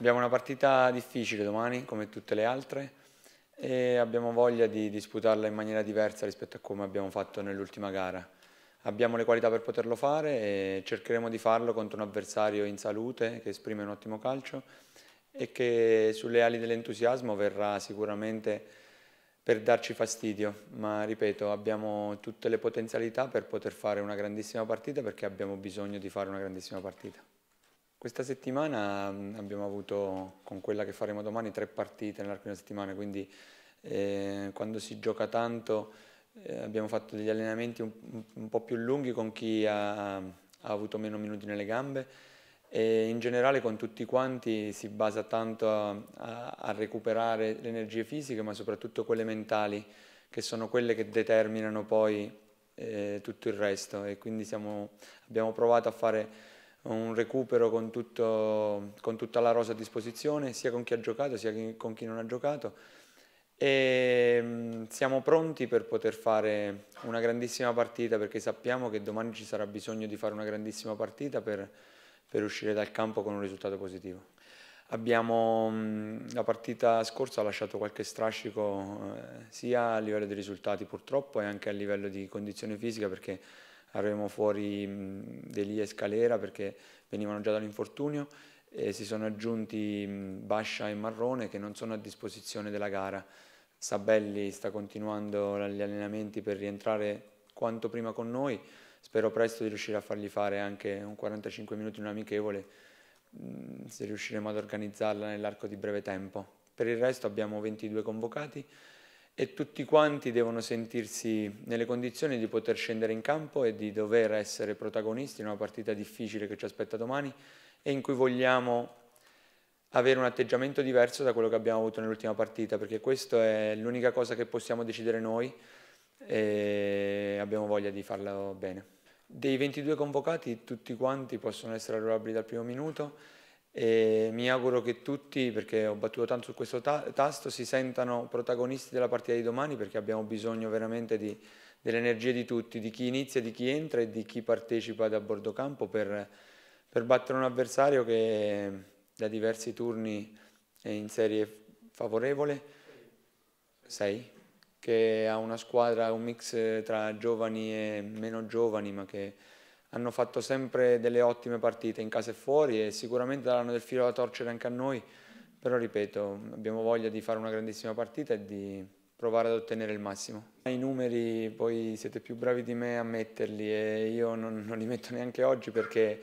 Abbiamo una partita difficile domani, come tutte le altre, e abbiamo voglia di disputarla in maniera diversa rispetto a come abbiamo fatto nell'ultima gara. Abbiamo le qualità per poterlo fare e cercheremo di farlo contro un avversario in salute che esprime un ottimo calcio e che sulle ali dell'entusiasmo verrà sicuramente per darci fastidio, ma ripeto, abbiamo tutte le potenzialità per poter fare una grandissima partita perché abbiamo bisogno di fare una grandissima partita. Questa settimana abbiamo avuto, con quella che faremo domani, tre partite nell'arco di una settimana, quindi eh, quando si gioca tanto eh, abbiamo fatto degli allenamenti un, un, po' più lunghi con chi ha, ha, avuto meno minuti nelle gambe e in generale con tutti quanti si basa tanto a, a, a recuperare le energie fisiche ma soprattutto quelle mentali che sono quelle che determinano poi eh, tutto il resto e quindi siamo, abbiamo provato a fare un recupero con, tutto, con, tutta la rosa a disposizione, sia con chi ha giocato sia con chi non ha giocato e mm, siamo pronti per poter fare una grandissima partita perché sappiamo che domani ci sarà bisogno di fare una grandissima partita per, per uscire dal campo con un risultato positivo. Abbiamo, mm, la partita scorsa ha lasciato qualche strascico eh, sia a livello di risultati purtroppo e anche a livello di condizione fisica perché avremo fuori Delia e Scalera perché venivano già dall'infortunio e si sono aggiunti Bascia e Marrone che non sono a disposizione della gara. Sabelli sta continuando gli allenamenti per rientrare quanto prima con noi, spero presto di riuscire a fargli fare anche un 45 minuti in un amichevole se riusciremo ad organizzarla nell'arco di breve tempo. Per il resto abbiamo 22 convocati, e tutti quanti devono sentirsi nelle condizioni di poter scendere in campo e di dover essere protagonisti in una partita difficile che ci aspetta domani e in cui vogliamo avere un atteggiamento diverso da quello che abbiamo avuto nell'ultima partita, perché questa è l'unica cosa che possiamo decidere noi e abbiamo voglia di farlo bene. Dei 22 convocati tutti quanti possono essere arruolabili dal primo minuto, e mi auguro che tutti, perché ho battuto tanto su questo ta tasto, si sentano protagonisti della partita di domani perché abbiamo bisogno veramente dell'energia di tutti, di chi inizia, di chi entra e di chi partecipa da bordo campo per, per battere un avversario che da diversi turni è in serie favorevole. 6 che ha una squadra, un mix tra giovani e meno giovani, ma che hanno fatto sempre delle ottime partite in casa e fuori e sicuramente daranno del filo da torcere anche a noi, però ripeto, abbiamo voglia di fare una grandissima partita e di provare ad ottenere il massimo. I numeri voi siete più bravi di me a metterli e io non, non li metto neanche oggi perché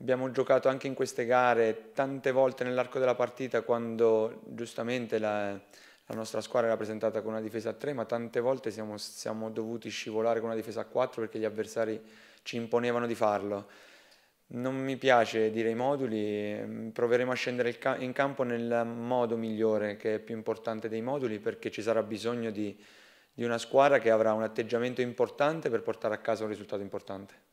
abbiamo giocato anche in queste gare tante volte nell'arco della partita quando giustamente la, la nostra squadra era presentata con una difesa a 3 ma tante volte siamo, siamo dovuti scivolare con una difesa a 4 perché gli avversari ci imponevano di farlo. Non mi piace dire i moduli, proveremo a scendere in campo nel modo migliore, che è più importante dei moduli, perché ci sarà bisogno di, di una squadra che avrà un atteggiamento importante per portare a casa un risultato importante.